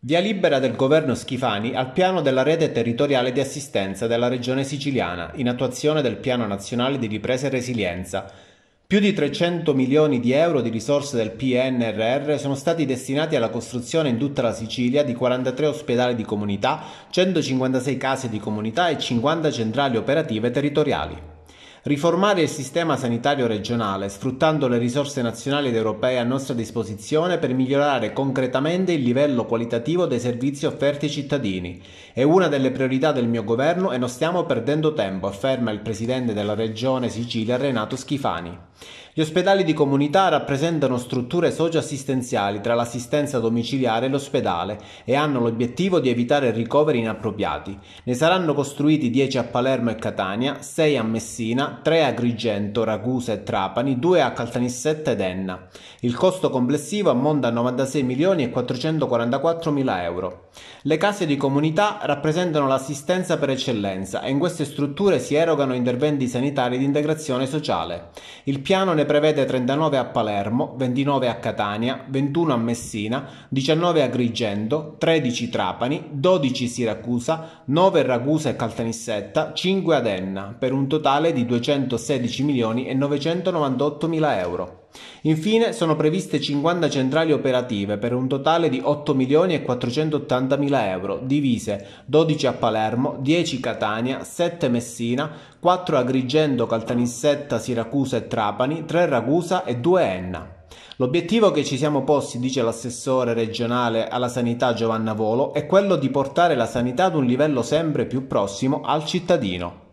Via libera del governo Schifani al piano della rete territoriale di assistenza della regione siciliana, in attuazione del piano nazionale di ripresa e resilienza. Più di 300 milioni di euro di risorse del PNRR sono stati destinati alla costruzione in tutta la Sicilia di 43 ospedali di comunità, 156 case di comunità e 50 centrali operative territoriali. Riformare il sistema sanitario regionale, sfruttando le risorse nazionali ed europee a nostra disposizione per migliorare concretamente il livello qualitativo dei servizi offerti ai cittadini, è una delle priorità del mio governo e non stiamo perdendo tempo, afferma il presidente della regione Sicilia Renato Schifani. Gli ospedali di comunità rappresentano strutture socioassistenziali tra l'assistenza domiciliare e l'ospedale e hanno l'obiettivo di evitare ricoveri inappropriati. Ne saranno costruiti 10 a Palermo e Catania, 6 a Messina, 3 a Grigento, Ragusa e Trapani, 2 a Caltanissetta ed Enna. Il costo complessivo ammonta a 96 milioni e 444 mila euro. Le case di comunità rappresentano l'assistenza per eccellenza e in queste strutture si erogano interventi sanitari di integrazione sociale. Il piano ne prevede 39 a Palermo, 29 a Catania, 21 a Messina, 19 a Grigento, 13 Trapani, 12 Siracusa, 9 Ragusa e Caltanissetta, 5 ad Enna, per un totale di 216 milioni e 998 mila euro. Infine sono previste 50 centrali operative per un totale di 8.480.000 euro, divise 12 a Palermo, 10 Catania, 7 Messina, 4 Agrigento, Caltanissetta, Siracusa e Trapani, 3 Ragusa e 2 Enna. L'obiettivo che ci siamo posti, dice l'assessore regionale alla sanità Giovanna Volo, è quello di portare la sanità ad un livello sempre più prossimo al cittadino.